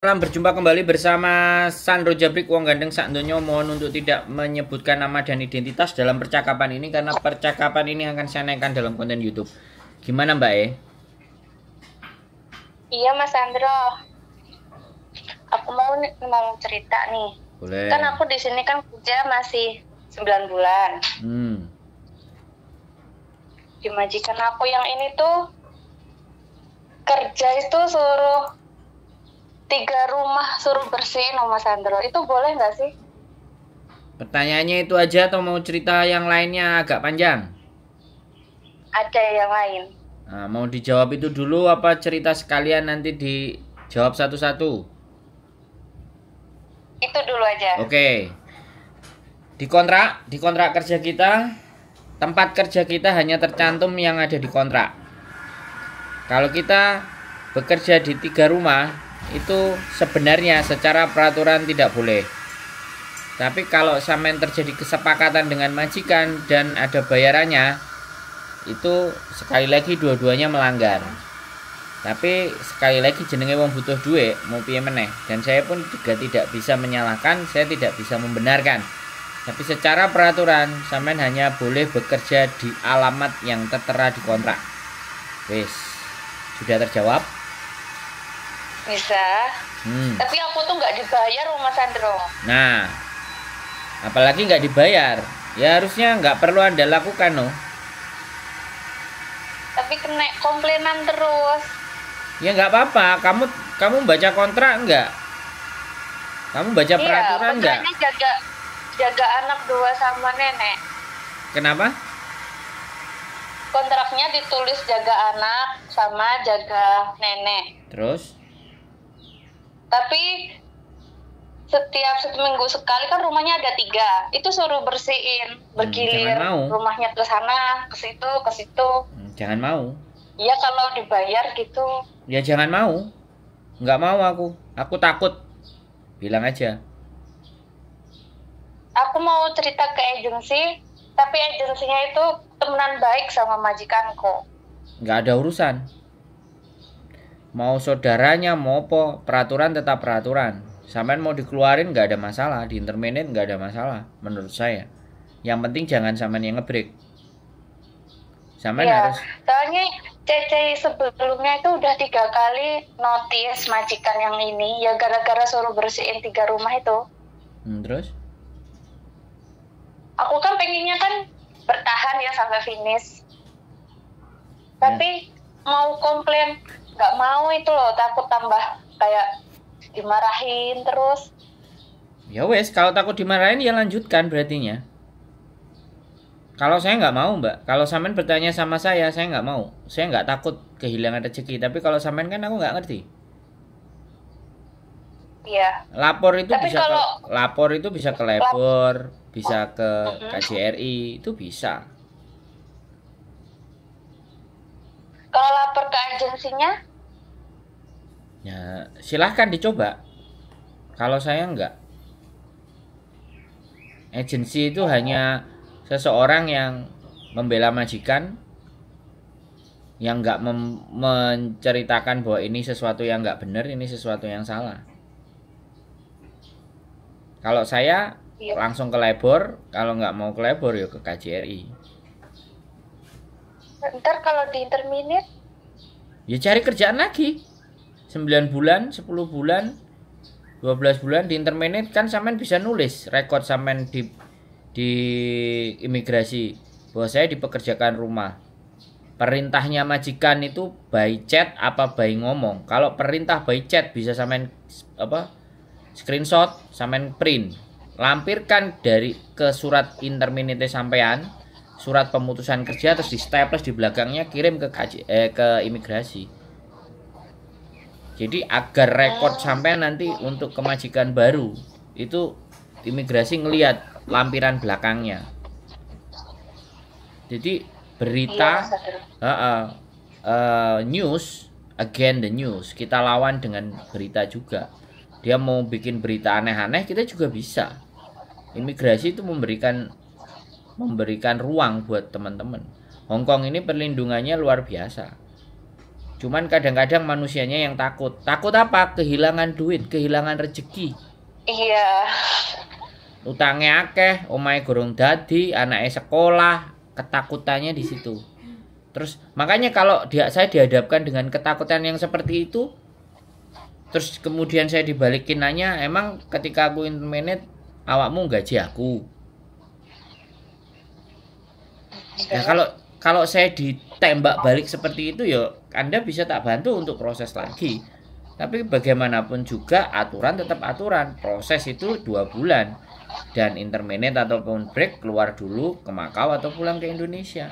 Salam berjumpa kembali bersama Sandro Jabrik Wong Gandeng Santonyo mohon untuk tidak menyebutkan nama dan identitas dalam percakapan ini karena percakapan ini akan saya naikkan dalam konten YouTube. Gimana Mbak E? Iya Mas Sandro. Aku mau mau cerita nih. Boleh. Kan aku di sini kan kerja masih 9 bulan. Hmm. Di majikan aku yang ini tuh kerja itu suruh tiga rumah suruh bersihin sama Sandro itu boleh nggak sih? Pertanyaannya itu aja atau mau cerita yang lainnya agak panjang? Ada yang lain. Nah, mau dijawab itu dulu apa cerita sekalian nanti dijawab satu-satu? Itu dulu aja. Oke. Di kontrak, di kontrak kerja kita, tempat kerja kita hanya tercantum yang ada di kontrak. Kalau kita bekerja di tiga rumah, itu sebenarnya secara peraturan tidak boleh. Tapi kalau sampean terjadi kesepakatan dengan majikan dan ada bayarannya, itu sekali lagi dua-duanya melanggar. Tapi sekali lagi jenenge wong butuh duit, mau piye meneh. Dan saya pun juga tidak bisa menyalahkan, saya tidak bisa membenarkan. Tapi secara peraturan, sampean hanya boleh bekerja di alamat yang tertera di kontrak. Wes, sudah terjawab? bisa hmm. tapi aku tuh nggak dibayar rumah Sandro nah apalagi nggak dibayar ya harusnya nggak perlu anda lakukan loh tapi kena komplainan terus ya nggak apa-apa kamu kamu baca kontrak nggak kamu baca iya, peraturan nggak jaga jaga anak dua sama nenek kenapa kontraknya ditulis jaga anak sama jaga nenek terus tapi setiap seminggu sekali kan rumahnya ada tiga itu suruh bersihin hmm, bergilir hmm, mau. rumahnya ke sana ke situ ke situ hmm, jangan mau ya kalau dibayar gitu ya jangan mau nggak mau aku aku takut bilang aja aku mau cerita ke agensi tapi agensinya itu temenan baik sama majikanku nggak ada urusan mau saudaranya mau po peraturan tetap peraturan sampean mau dikeluarin nggak ada masalah di interminate nggak ada masalah menurut saya yang penting jangan sampean yang ngebreak sampean ya, harus soalnya CC sebelumnya itu udah tiga kali notice majikan yang ini ya gara-gara suruh bersihin tiga rumah itu hmm, terus aku kan pengennya kan bertahan ya sampai finish ya. tapi ya. mau komplain nggak mau itu loh takut tambah kayak dimarahin terus ya wes kalau takut dimarahin ya lanjutkan berartinya kalau saya nggak mau mbak kalau samen bertanya sama saya saya nggak mau saya nggak takut kehilangan rezeki tapi kalau samen kan aku nggak ngerti Iya. Lapor itu Tapi bisa kalau, ke, lapor itu bisa ke Labor, bisa oh. ke KJRI, itu bisa. Kalau lapor ke agensinya? ya silahkan dicoba kalau saya enggak agensi itu hanya seseorang yang membela majikan yang enggak menceritakan bahwa ini sesuatu yang enggak benar ini sesuatu yang salah kalau saya iya. langsung ke labor kalau enggak mau ke labor ya ke KJRI ntar kalau di interminit ya cari kerjaan lagi 9 bulan, 10 bulan, 12 bulan di intermenit kan sampean bisa nulis rekod sampean di di imigrasi bahwa saya dipekerjakan rumah. Perintahnya majikan itu by chat apa by ngomong. Kalau perintah by chat bisa sampean apa? screenshot sampean print. Lampirkan dari ke surat interminite sampean, surat pemutusan kerja terus di staples di belakangnya kirim ke KJ, eh, ke imigrasi. Jadi agar rekod oh. sampai nanti untuk kemajikan baru itu imigrasi ngelihat lampiran belakangnya. Jadi berita uh, uh, news again the news kita lawan dengan berita juga. Dia mau bikin berita aneh-aneh kita juga bisa. Imigrasi itu memberikan memberikan ruang buat teman-teman. Hongkong ini perlindungannya luar biasa Cuman kadang-kadang manusianya yang takut. Takut apa? Kehilangan duit, kehilangan rezeki. Iya. Utangnya akeh, omae gorong dadi, anaknya sekolah, ketakutannya di situ. Terus makanya kalau dia saya dihadapkan dengan ketakutan yang seperti itu, terus kemudian saya dibalikin nanya, emang ketika aku internet awakmu gaji aku? Ya kalau kalau saya ditembak balik seperti itu ya Anda bisa tak bantu untuk proses lagi tapi bagaimanapun juga aturan tetap aturan proses itu dua bulan dan intermenet ataupun break keluar dulu ke Makau atau pulang ke Indonesia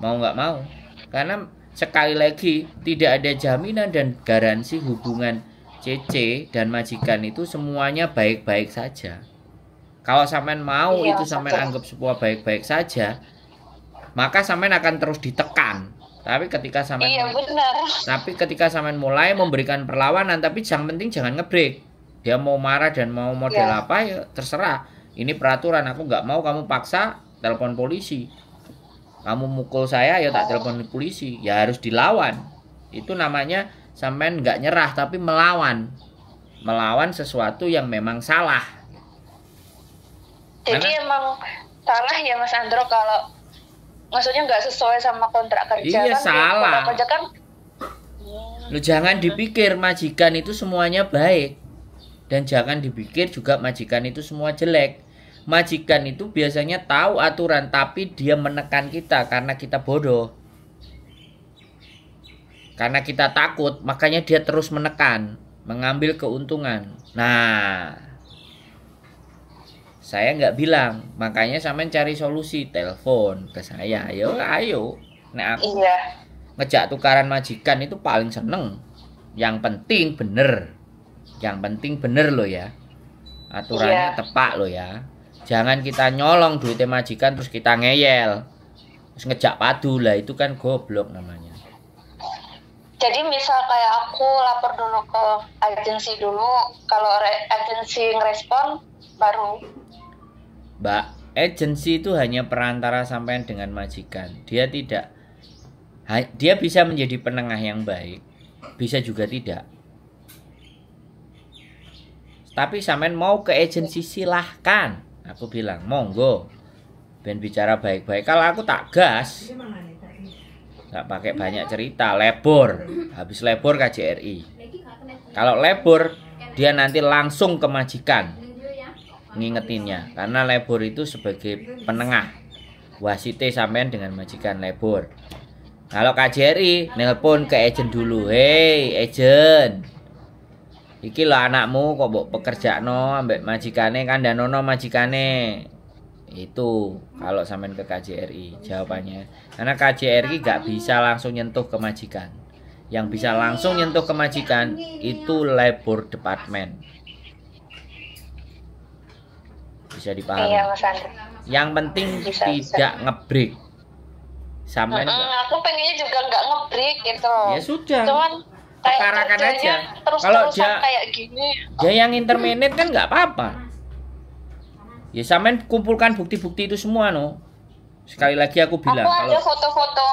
mau nggak mau karena sekali lagi tidak ada jaminan dan garansi hubungan CC dan majikan itu semuanya baik-baik saja kalau sampean mau iya, itu sampean anggap semua baik-baik saja maka samen akan terus ditekan. Tapi ketika samen, Iya, Tapi ketika sampean mulai memberikan perlawanan, tapi yang penting jangan ngebreak. Dia mau marah dan mau model yeah. apa ya terserah. Ini peraturan, aku nggak mau kamu paksa telepon polisi. Kamu mukul saya ya tak telepon polisi. Ya harus dilawan. Itu namanya samen nggak nyerah tapi melawan. Melawan sesuatu yang memang salah. Jadi Karena, emang salah ya Mas Andro kalau maksudnya nggak sesuai sama kontrak kerja iya, kan salah. kontrak kerja kan hmm. lu jangan dipikir majikan itu semuanya baik dan jangan dipikir juga majikan itu semua jelek majikan itu biasanya tahu aturan tapi dia menekan kita karena kita bodoh karena kita takut makanya dia terus menekan mengambil keuntungan nah saya nggak bilang makanya sampe cari solusi telepon ke saya ayo ya, ayo nah aku iya. ngejak tukaran majikan itu paling seneng yang penting bener yang penting bener loh ya aturannya iya. tepat loh ya jangan kita nyolong duitnya majikan terus kita ngeyel terus ngejak padu lah itu kan goblok namanya jadi misal kayak aku lapor dulu ke agensi dulu kalau agensi ngerespon baru Mbak, agensi itu hanya perantara sampean dengan majikan. Dia tidak dia bisa menjadi penengah yang baik, bisa juga tidak. Tapi sampean mau ke agensi silahkan. Aku bilang, monggo. Ben bicara baik-baik. Kalau aku tak gas. Tak pakai banyak cerita, lebor. Habis lebor KJRI. Kalau lebor, dia nanti langsung ke majikan ngingetinnya karena lebor itu sebagai penengah wasite sampean dengan majikan lebor kalau KJRI nelpon ke agent dulu hei agent iki lo anakmu kok pekerja no ambek majikane kan nono majikane itu kalau sampean ke KJRI jawabannya karena KJRI gak bisa langsung nyentuh ke majikan yang bisa langsung nyentuh ke majikan itu labor department bisa dipahami iya mas Andri yang penting bisa, tidak ngebreak sama mm -hmm, aku pengennya juga nggak ngebreak gitu ya sudah cuman akarakan aja terus kalau dia kayak gini dia yang interminate kan nggak apa-apa ya samain kumpulkan bukti-bukti itu semua no sekali lagi aku bilang aku kalau foto-foto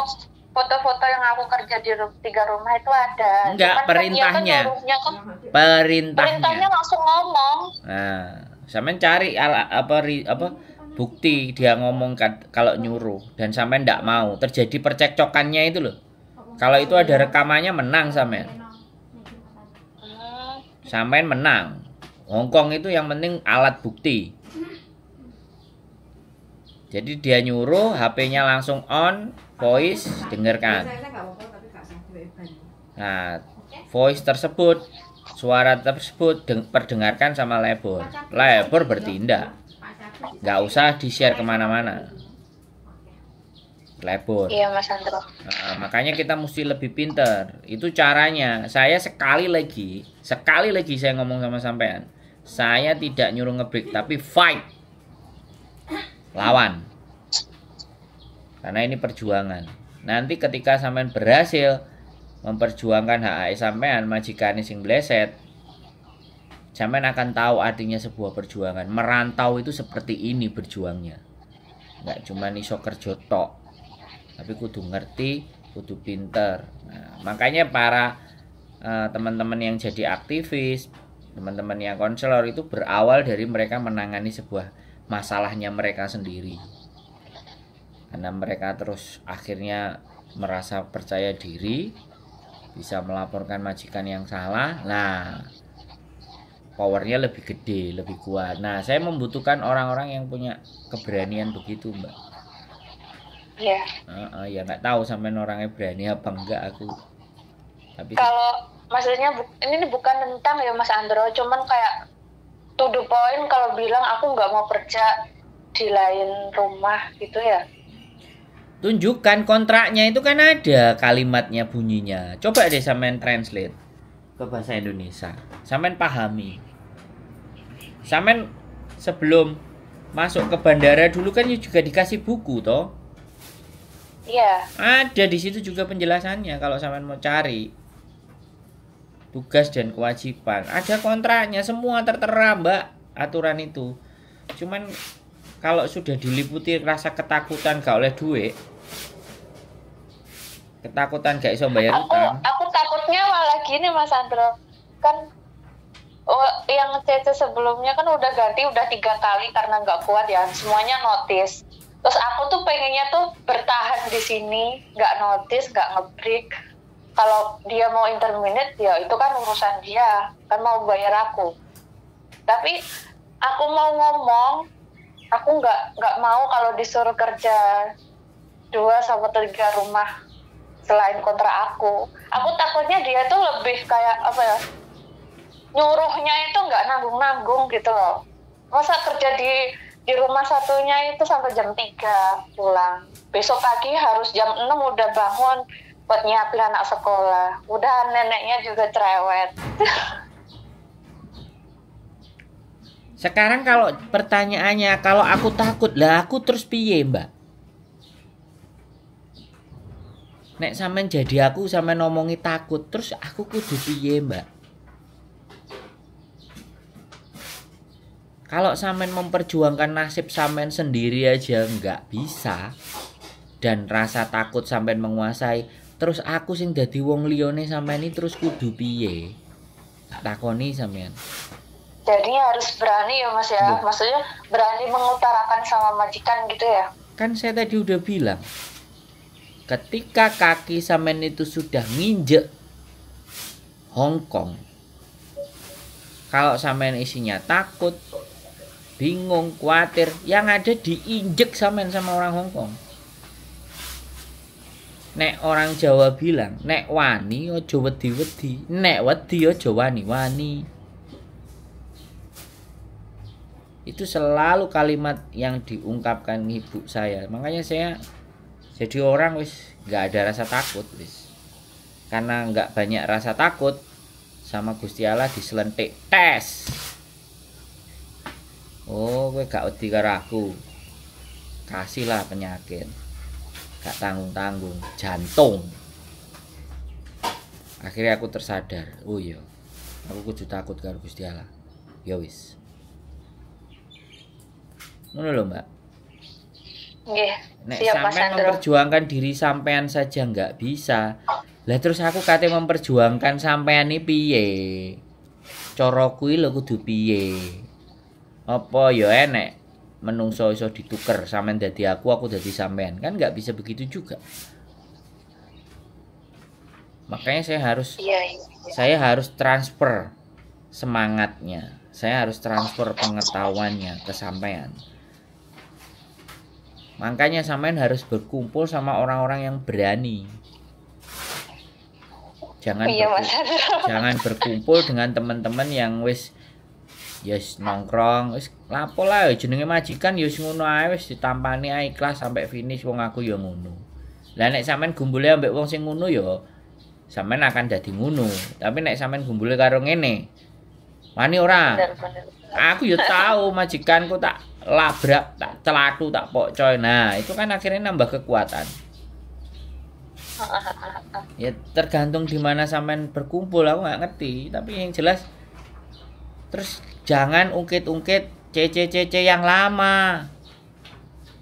foto-foto yang aku kerja di tiga rumah itu ada enggak Cuman kan perintahnya kan, kan perintahnya perintahnya langsung ngomong nah sampean cari ala, apa ri, apa bukti dia ngomong kalau nyuruh dan sampean ndak mau terjadi percekcokannya itu loh kalau itu ada rekamannya menang sampean sampean menang Hongkong itu yang penting alat bukti jadi dia nyuruh HP-nya langsung on voice dengarkan nah voice tersebut Suara tersebut perdengarkan sama labor. Labor bertindak. Nggak usah di-share kemana-mana. Labor. Iya, Mas Andro. Nah, makanya kita mesti lebih pinter. Itu caranya. Saya sekali lagi, sekali lagi saya ngomong sama sampean. Saya tidak nyuruh ngebreak, tapi fight. Lawan. Karena ini perjuangan. Nanti ketika sampean berhasil, memperjuangkan hak hak sampean majikan sing bleset sampean akan tahu artinya sebuah perjuangan merantau itu seperti ini berjuangnya nggak cuma iso kerja tok tapi kudu ngerti kudu pinter nah, makanya para eh, teman-teman uh, yang jadi aktivis teman-teman yang konselor itu berawal dari mereka menangani sebuah masalahnya mereka sendiri karena mereka terus akhirnya merasa percaya diri bisa melaporkan majikan yang salah nah powernya lebih gede lebih kuat nah saya membutuhkan orang-orang yang punya keberanian begitu mbak Iya. uh, uh, ya nggak tahu sampai orangnya berani apa enggak aku tapi kalau maksudnya ini bukan tentang ya Mas Andro cuman kayak to poin kalau bilang aku nggak mau kerja di lain rumah gitu ya Tunjukkan kontraknya itu kan ada kalimatnya bunyinya. Coba deh sampean translate ke bahasa Indonesia. Samen pahami. Samen sebelum masuk ke bandara dulu kan ya juga dikasih buku toh? Iya. Ada di situ juga penjelasannya kalau samen mau cari tugas dan kewajiban. Ada kontraknya semua tertera, Mbak, aturan itu. Cuman kalau sudah diliputi rasa ketakutan gak oleh duit, ketakutan gak iso bayar aku, utang aku takutnya malah gini mas Andro kan oh, yang cece sebelumnya kan udah ganti udah tiga kali karena nggak kuat ya semuanya notice terus aku tuh pengennya tuh bertahan di sini nggak notice nggak ngebreak kalau dia mau intermittent ya itu kan urusan dia kan mau bayar aku tapi aku mau ngomong aku nggak nggak mau kalau disuruh kerja dua sama tiga rumah selain kontra aku aku takutnya dia tuh lebih kayak apa ya nyuruhnya itu nggak nanggung-nanggung gitu loh masa kerja di di rumah satunya itu sampai jam 3 pulang besok pagi harus jam 6 udah bangun buat nyiapin anak sekolah udah neneknya juga cerewet sekarang kalau pertanyaannya kalau aku takut lah aku terus piye mbak nek sampean jadi aku sampean ngomongi takut terus aku kudu piye mbak kalau sampean memperjuangkan nasib sampean sendiri aja nggak bisa dan rasa takut sampean menguasai terus aku sing jadi wong lione sampean ini terus kudu piye takoni sampean jadi harus berani ya mas ya Duh. Iya. maksudnya berani mengutarakan sama majikan gitu ya kan saya tadi udah bilang ketika kaki samen itu sudah nginjek Hongkong kalau samen isinya takut bingung khawatir yang ada diinjek samen sama orang Hongkong nek orang Jawa bilang nek wani ojo wedi wedi nek wedi ojo wani wani itu selalu kalimat yang diungkapkan ibu saya makanya saya jadi orang wis nggak ada rasa takut wis karena nggak banyak rasa takut sama Gusti Allah diselentik tes oh gue gak wedi karo aku kasihlah penyakit gak tanggung-tanggung jantung akhirnya aku tersadar oh iya aku kudu takut karo Gusti Allah ya wis ngono lho mbak Nek Siap, sampean memperjuangkan diri sampean saja nggak bisa. Lah terus aku kate memperjuangkan sampean ini piye? Cara kuwi lho kudu piye? Apa ya enek menungso iso dituker sampean jadi aku, aku jadi sampean. Kan nggak bisa begitu juga. Makanya saya harus iya, iya, iya. saya harus transfer semangatnya. Saya harus transfer pengetahuannya ke sampean. Makanya samain harus berkumpul sama orang-orang yang berani. Jangan iya, berkumpul, jangan berkumpul dengan teman-teman yang wis yes nongkrong wis lapo lah jenenge majikan yes ngono ae wis ditampani ae ikhlas sampai finish wong aku yang ngono. Lah nek sampean gumbule ambek wong sing ngono yo, ya, sampean akan jadi ngono. Tapi nek sampean gumbule karo ngene, wani ora? Aku ya tahu majikanku tak labrak, tak celatu, tak pokcoy. Nah, itu kan akhirnya nambah kekuatan. Ya tergantung di mana sampean berkumpul, aku nggak ngerti. Tapi yang jelas, terus jangan ungkit-ungkit cece-cece yang lama.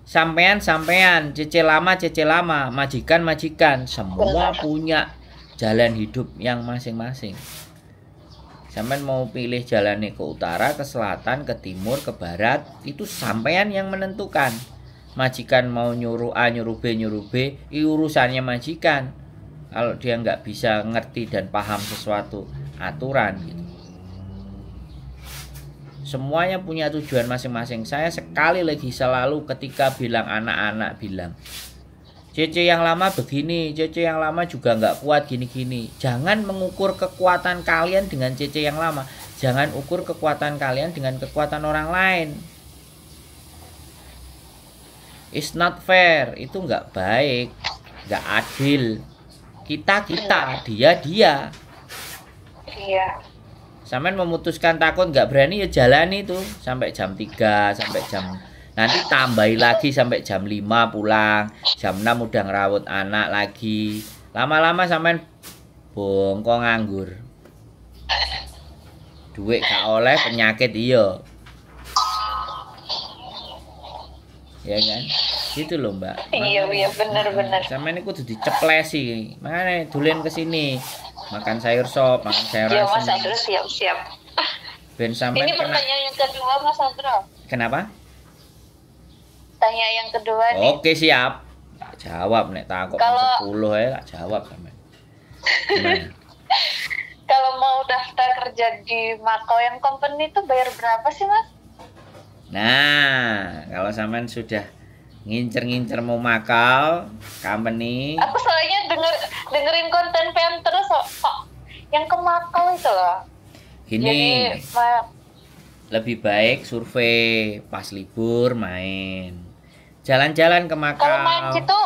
Sampean sampean, cece lama cece lama, majikan majikan, semua punya jalan hidup yang masing-masing. Sampean mau pilih jalannya ke utara, ke selatan, ke timur, ke barat, itu sampean yang menentukan. Majikan mau nyuruh A, nyuruh B, nyuruh B, itu urusannya majikan. Kalau dia nggak bisa ngerti dan paham sesuatu aturan gitu. Semuanya punya tujuan masing-masing. Saya sekali lagi selalu ketika bilang anak-anak bilang, CC yang lama begini, CC yang lama juga nggak kuat gini-gini. Jangan mengukur kekuatan kalian dengan CC yang lama. Jangan ukur kekuatan kalian dengan kekuatan orang lain. It's not fair, itu nggak baik, nggak adil. Kita kita, dia dia. Iya. Sampai memutuskan takut nggak berani ya jalan itu sampai jam 3, sampai jam nanti tambahin lagi sampai jam 5 pulang jam 6 udah ngerawat anak lagi lama-lama sampai bongko nganggur duit gak oleh penyakit iya ya kan itu loh mbak iya iya bener bener sama ini kudu sih mana makanya dulin kesini makan sayur sop makan sayur iya mas Andro siap siap ini pertanyaan yang kedua mas Andro kenapa tanya yang kedua Oke, nih. Oke, siap. Tak jawab nek takut Kalau... 10 ya tak jawab sampe. Kalau mau daftar kerja di Mako yang Company itu bayar berapa sih, Mas? Nah, kalau sampean sudah ngincer-ngincer mau makal company. Aku soalnya denger dengerin konten PM terus kok oh, yang ke makal itu loh. Ini Jadi, lebih baik survei pas libur main. Jalan-jalan ke Makau. Kalau main gitu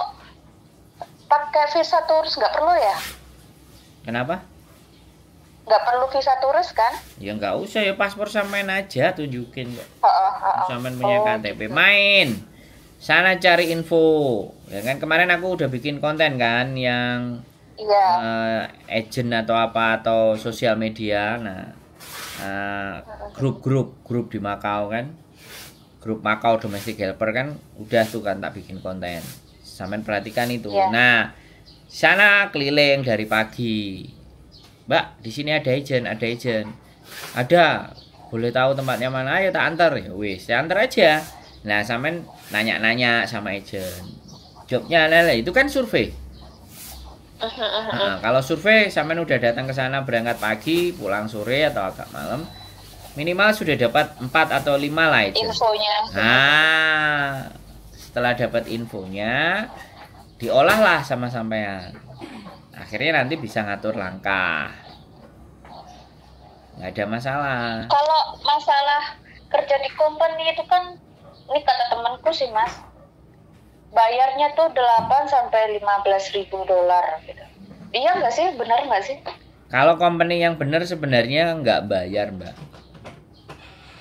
pakai visa turis nggak perlu ya? Kenapa? Nggak perlu visa turis kan? Ya nggak usah ya paspor samain aja tunjukin kok. Oh, oh, oh, samain punya KTP. Gitu. Main. Sana cari info. Ya kan kemarin aku udah bikin konten kan yang Iya. Uh, agent atau apa atau sosial media. Nah, eh, grup-grup grup di Makau kan grup Makau domestic helper kan udah tuh kan tak bikin konten sampean perhatikan itu yeah. nah sana keliling dari pagi mbak di sini ada agent ada agent ada boleh tahu tempatnya mana ayo tak antar ya wis saya antar aja nah sampean nanya-nanya sama agent jobnya lele itu kan survei Nah, kalau survei, sampean udah datang ke sana berangkat pagi, pulang sore atau agak malam minimal sudah dapat 4 atau 5 lah itu. Infonya. Nah, setelah dapat infonya diolahlah sama sampean. Akhirnya nanti bisa ngatur langkah. Nggak ada masalah. Kalau masalah kerja di company itu kan ini kata temanku sih, Mas. Bayarnya tuh 8 sampai 15 ribu dolar gitu. Iya enggak sih? Benar enggak sih? Kalau company yang benar sebenarnya enggak bayar, Mbak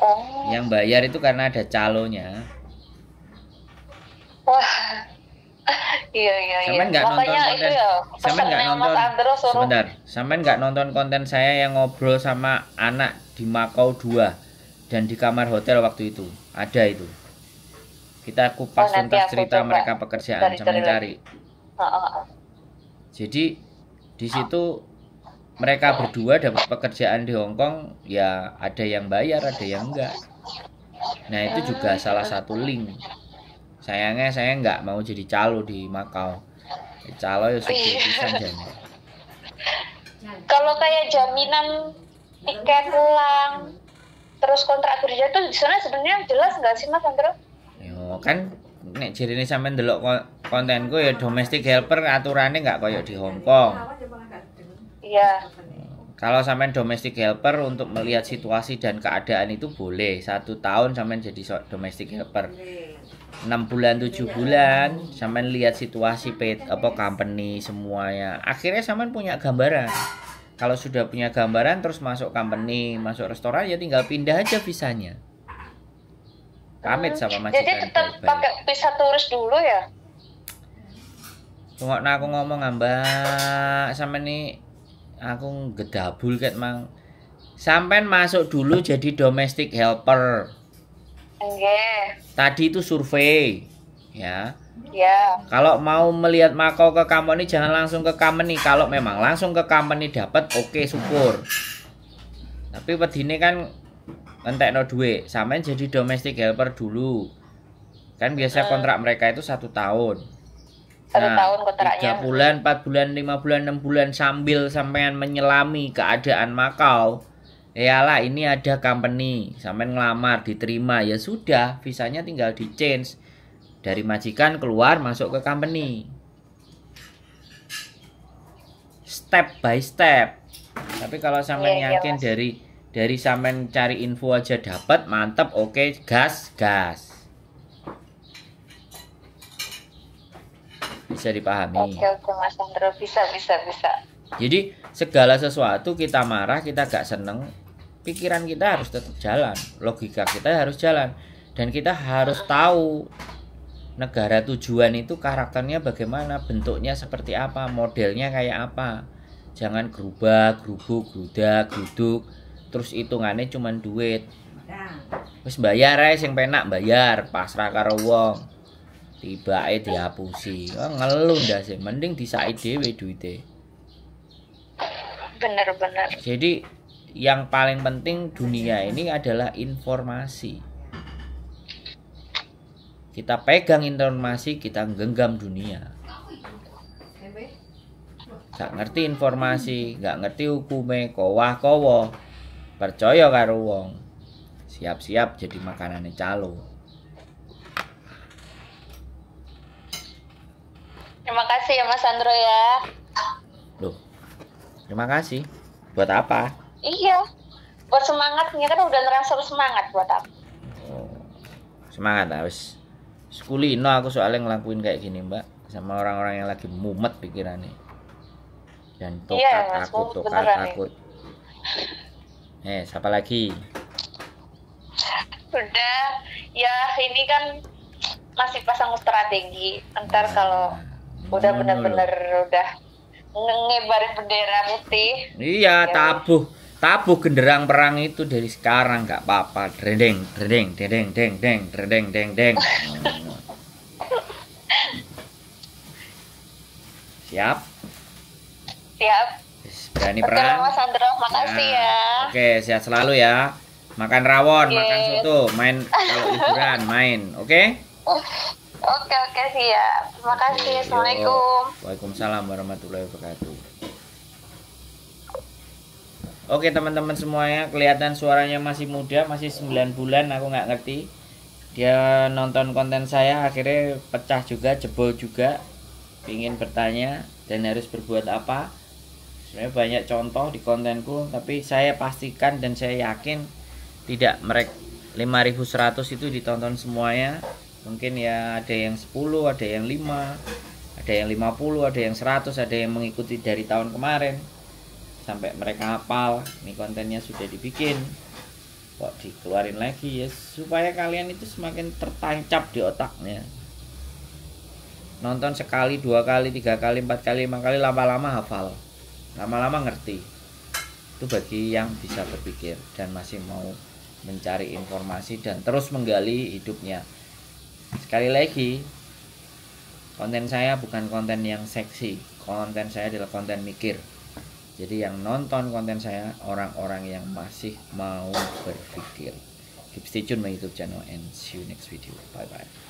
oh. yang bayar itu karena ada calonya wah iya iya iya nggak nonton konten ya, nggak nonton sebentar Sampean enggak nonton konten saya yang ngobrol sama anak di Makau 2 dan di kamar hotel waktu itu ada itu kita kupas oh, tuntas cerita coba. mereka pekerjaan sama cari, Oh, oh. jadi di situ mereka berdua dapat pekerjaan di Hong Kong ya ada yang bayar ada yang enggak nah itu juga salah satu link sayangnya saya enggak mau jadi calo di Makau calo ya sudah iya. kalau kayak jaminan tiket pulang terus kontrak kerja tuh di sana sebenarnya jelas nggak sih mas Andro? Yo kan nek jerine sampean delok kontenku ya domestic helper aturannya enggak koyok di Hong Kong Iya. Kalau sampean domestic helper untuk melihat situasi dan keadaan itu boleh satu tahun sampean jadi domestic helper. enam bulan tujuh bulan sampean lihat situasi pet apa company semuanya. Akhirnya sampean punya gambaran. Kalau sudah punya gambaran terus masuk company, masuk restoran ya tinggal pindah aja visanya. Pamit hmm. sama Mas Jadi tetap pakai visa turis dulu ya? Tunggu nah aku ngomong mbak. sama nih aku gedabul ket mang sampai masuk dulu jadi domestic helper Enggak. tadi itu survei ya Ya. Kalau mau melihat Mako ke ini jangan langsung ke company. Kalau memang langsung ke company dapat oke okay, syukur. Tapi ini kan no duit. sampai jadi domestic helper dulu. Kan biasa kontrak mereka itu satu tahun nah, tahun kontraknya tiga bulan empat bulan lima bulan enam bulan sambil sampean menyelami keadaan Makau lah ini ada company sampean ngelamar diterima ya sudah visanya tinggal di change dari majikan keluar masuk ke company step by step tapi kalau sampean yeah, iya, yakin yeah, dari dari sampean cari info aja dapat mantap oke okay, gas gas bisa dipahami oke oke mas Andro bisa bisa bisa jadi segala sesuatu kita marah kita gak seneng pikiran kita harus tetap jalan logika kita harus jalan dan kita harus tahu negara tujuan itu karakternya bagaimana bentuknya seperti apa modelnya kayak apa jangan gerubah gerubuk geruda geruduk terus hitungannya cuma duit terus nah. bayar sih yang penak bayar pasrah karo wong tibake dihapusi oh, ngeluh ndak sih mending disai wedu duite bener bener jadi yang paling penting dunia ini adalah informasi kita pegang informasi kita genggam dunia gak ngerti informasi gak ngerti hukume kowah kowo percaya karo wong siap-siap jadi makanannya calo Terima kasih ya Mas Andro ya. Loh, terima kasih. Buat apa? Iya, buat semangatnya kan udah ngerasa semangat buat apa? Oh, semangat harus ah, sekulino aku soalnya ngelakuin kayak gini mbak sama orang-orang yang lagi mumet pikirannya dan tokat iya, aku tokat aku nih. eh siapa lagi udah ya ini kan masih pasang strategi ntar nah. kalau udah hmm. Iya, benar iya. udah ngebarin bendera putih iya ya. tabuh tabuh genderang perang itu dari sekarang nggak apa-apa dredeng dredeng dredeng deng deng dredeng deng deng siap siap berani Betul, perang Mas Andro makasih nah, ya oke sehat selalu ya makan rawon yes. makan soto main kalau liburan main oke okay? Oke oke siap. Terima kasih. Yo, Assalamualaikum. Waalaikumsalam warahmatullahi wabarakatuh. Oke teman-teman semuanya kelihatan suaranya masih muda masih 9 bulan aku nggak ngerti dia nonton konten saya akhirnya pecah juga jebol juga ingin bertanya dan harus berbuat apa sebenarnya banyak contoh di kontenku tapi saya pastikan dan saya yakin tidak merek 5100 itu ditonton semuanya mungkin ya ada yang 10 ada yang 5 ada yang 50 ada yang 100 ada yang mengikuti dari tahun kemarin sampai mereka hafal ini kontennya sudah dibikin kok dikeluarin lagi ya supaya kalian itu semakin tertancap di otaknya nonton sekali dua kali tiga kali empat kali lima kali lama-lama hafal lama-lama ngerti itu bagi yang bisa berpikir dan masih mau mencari informasi dan terus menggali hidupnya sekali lagi konten saya bukan konten yang seksi konten saya adalah konten mikir jadi yang nonton konten saya orang-orang yang masih mau berpikir keep stay tune my youtube channel and see you next video bye bye